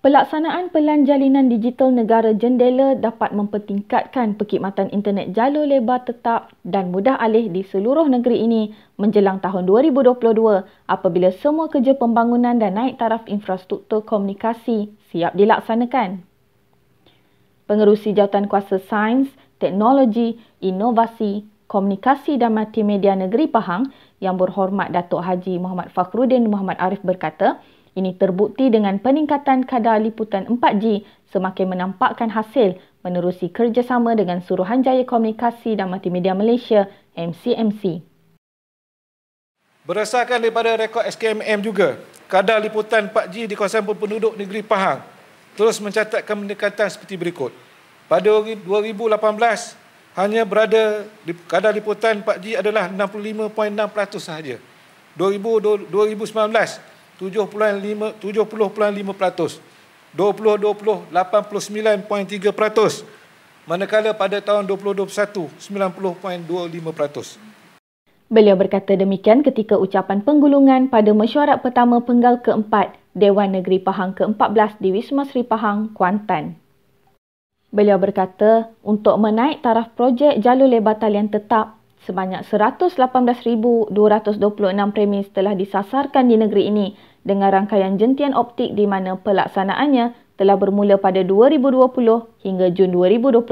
Pelaksanaan Pelan Jalinan Digital Negara Jendela dapat mempertingkatkan perkhidmatan internet jalur lebar tetap dan mudah alih di seluruh negeri ini menjelang tahun 2022 apabila semua kerja pembangunan dan naik taraf infrastruktur komunikasi siap dilaksanakan. Pengerusi Jawatan Kuasa Sains, Teknologi, Inovasi, Komunikasi dan Multimedia Negeri Pahang yang berhormat Datuk Haji Muhammad Fakhrudin Muhammad Arif berkata, ini terbukti dengan peningkatan kadar liputan 4G semakin menampakkan hasil menerusi kerjasama dengan Suruhanjaya Komunikasi dan Multimedia Malaysia MCMC. Berdasarkan daripada rekod SKMM juga, kadar liputan 4G di kawasan penduduk negeri Pahang terus mencatatkan peningkatan seperti berikut. Pada 2018, hanya berada kadar liputan 4G adalah 65.6% sahaja. 2019, manakala pada tahun 2021 90.25%. Beliau berkata demikian ketika ucapan penggulungan pada mesyuarat pertama penggal keempat Dewan Negeri Pahang ke-14 di Wisma Sri Pahang, Kuantan. Beliau berkata, untuk menaik taraf projek jalur lebar talian tetap, sebanyak 118,226 premis telah disasarkan di negeri ini dengan rangkaian jentian optik di mana pelaksanaannya telah bermula pada 2020 hingga Jun 2021.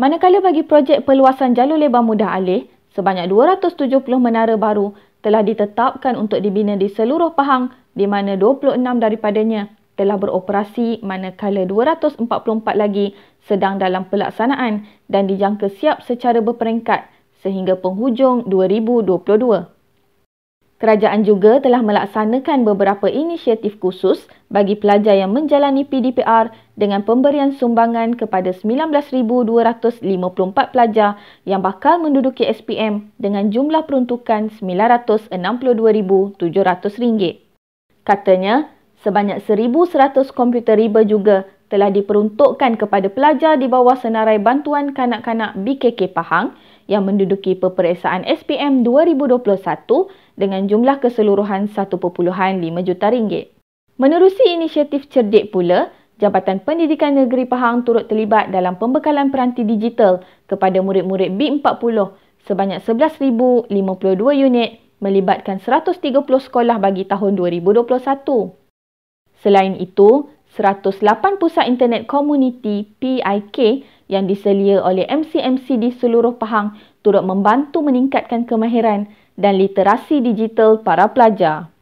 Manakala bagi projek peluasan jalur lebar mudah alih, sebanyak 270 menara baru telah ditetapkan untuk dibina di seluruh Pahang di mana 26 daripadanya telah beroperasi manakala 244 lagi sedang dalam pelaksanaan dan dijangka siap secara berperingkat sehingga penghujung 2022. Kerajaan juga telah melaksanakan beberapa inisiatif khusus bagi pelajar yang menjalani PDPR dengan pemberian sumbangan kepada 19254 pelajar yang bakal menduduki SPM dengan jumlah peruntukan RM962,700. Katanya, sebanyak 1,100 komputer riba juga telah diperuntukkan kepada pelajar di bawah senarai bantuan kanak-kanak BKK Pahang yang menduduki peperiksaan SPM 2021 dengan jumlah keseluruhan 1.5 juta ringgit. Menerusi inisiatif cerdik pula, Jabatan Pendidikan Negeri Pahang turut terlibat dalam pembekalan peranti digital kepada murid-murid B40 sebanyak 11,052 unit melibatkan 130 sekolah bagi tahun 2021. Selain itu, 108 pusat internet komuniti PIK yang diselia oleh MCMC di seluruh Pahang turut membantu meningkatkan kemahiran dan literasi digital para pelajar.